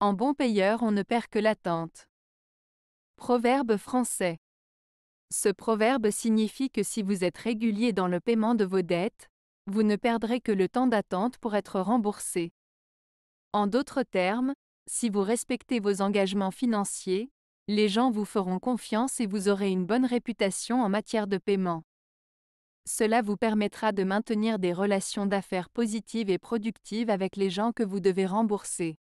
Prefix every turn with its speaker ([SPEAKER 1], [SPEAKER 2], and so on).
[SPEAKER 1] En bon payeur on ne perd que l'attente. Proverbe français. Ce proverbe signifie que si vous êtes régulier dans le paiement de vos dettes, vous ne perdrez que le temps d'attente pour être remboursé. En d'autres termes, si vous respectez vos engagements financiers, les gens vous feront confiance et vous aurez une bonne réputation en matière de paiement. Cela vous permettra de maintenir des relations d'affaires positives et productives avec les gens que vous devez rembourser.